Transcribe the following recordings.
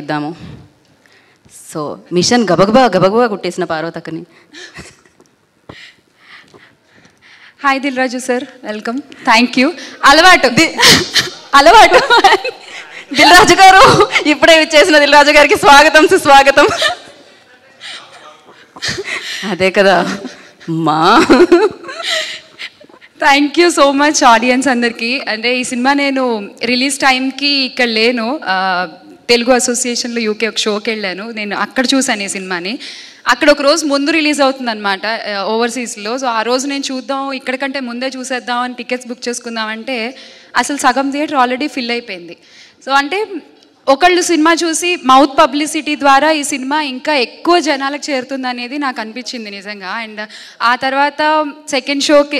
ఇద్దాము so machine గబగబా గబగబా కుట్టేసిన పార్వతక్కని hi Dil Raju sir welcome thank you అలవాటు అలవాటు దిల్ రాజు గారు ఇప్పుడే చేసిన దిల్ రాజు గారికి స్వాగతం సుస్వాగతం అదే కదా మా thank you so much audience అందరికీ అంటే ఈ సినిమా నేను రిలీజ్ టైంకి ఇక్కడ లేను తెలుగు అసోసియేషన్లో యూకే ఒక షోకి వెళ్ళాను నేను అక్కడ చూశాను ఈ సినిమాని అక్కడ ఒక రోజు ముందు రిలీజ్ అవుతుంది అనమాట ఓవర్సీస్లో సో ఆ రోజు నేను చూద్దాం ఇక్కడికంటే ముందే చూసేద్దాం అని టికెట్స్ బుక్ చేసుకుందామంటే అసలు సగం థియేటర్ ఆల్రెడీ ఫిల్ అయిపోయింది సో అంటే ఒకళ్ళు సినిమా చూసి మౌత్ పబ్లిసిటీ ద్వారా ఈ సినిమా ఇంకా ఎక్కువ జనాలకు చేరుతుంది అనేది నాకు అనిపించింది నిజంగా అండ్ ఆ తర్వాత సెకండ్ షోకి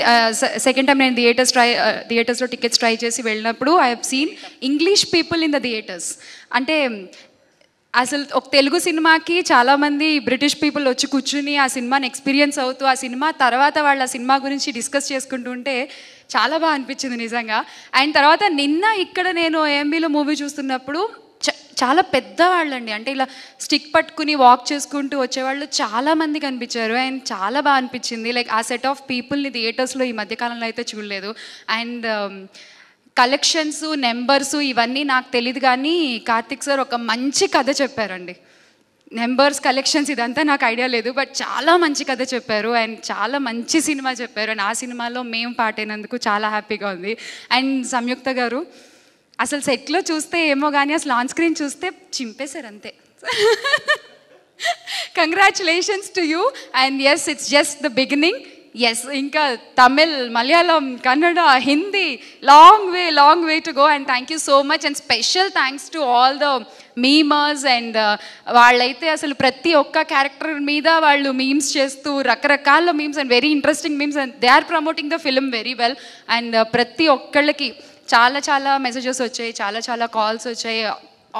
సెకండ్ టైం నేను థియేటర్స్ ట్రై థియేటర్స్లో టికెట్స్ ట్రై చేసి వెళ్ళినప్పుడు I have seen English people in the theatres అంటే అసలు ఒక తెలుగు సినిమాకి చాలామంది బ్రిటిష్ పీపుల్ వచ్చి కూర్చుని ఆ సినిమాని ఎక్స్పీరియన్స్ అవుతూ ఆ సినిమా తర్వాత వాళ్ళు ఆ సినిమా గురించి డిస్కస్ ఉంటే చాలా బాగా అనిపించింది నిజంగా అండ్ తర్వాత నిన్న ఇక్కడ నేను ఏఎంబీలో మూవీ చూస్తున్నప్పుడు చాలా పెద్దవాళ్ళండి అంటే ఇలా స్టిక్ పట్టుకుని వాక్ చేసుకుంటూ వచ్చేవాళ్ళు చాలామంది కనిపించారు అండ్ చాలా బాగా అనిపించింది లైక్ ఆ సెట్ ఆఫ్ పీపుల్ని థియేటర్స్లో ఈ మధ్యకాలంలో అయితే చూడలేదు అండ్ um, కలెక్షన్స్ నెంబర్స్ ఇవన్నీ నాకు తెలియదు కానీ కార్తిక్ సార్ ఒక మంచి కథ చెప్పారండి నెంబర్స్ కలెక్షన్స్ ఇదంతా నాకు ఐడియా లేదు బట్ చాలా మంచి కథ చెప్పారు అండ్ చాలా మంచి సినిమా చెప్పారు అండ్ ఆ సినిమాలో మేము పాటైనందుకు చాలా హ్యాపీగా ఉంది అండ్ సంయుక్త గారు అసలు సెట్లో చూస్తే ఏమో కానీ అసలు ఆన్ స్క్రీన్ చూస్తే చింపేశారు అంతే congratulations to you and yes it's just the beginning yes ఇంకా Tamil Malayalam Kannada Hindi long way long way to go and thank you so much and special thanks to all the memers and వాళ్ళైతే అసలు ప్రతి ఒక్క character మీద వాళ్ళు మీమ్స్ చేస్తూ రకరకాల memes and very interesting memes and they are promoting the film very well and ప్రతి ఒక్కళ్ళకి చాలా చాలా మెసేజెస్ వచ్చాయి చాలా చాలా కాల్స్ వచ్చాయి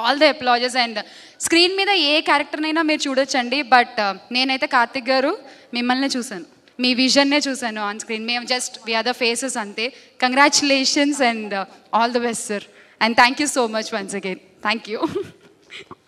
all the applauses and screen మీద ఏ క్యారెక్టర్నైనా మీరు చూడొచ్చండి బట్ uh, నేనైతే కార్తిక్ గారు మిమ్మల్ని చూశాను మీ విజన్నే చూశాను ఆన్ స్క్రీన్ మేము just we are the faces అంతే congratulations and all the best sir and thank you so much once again thank you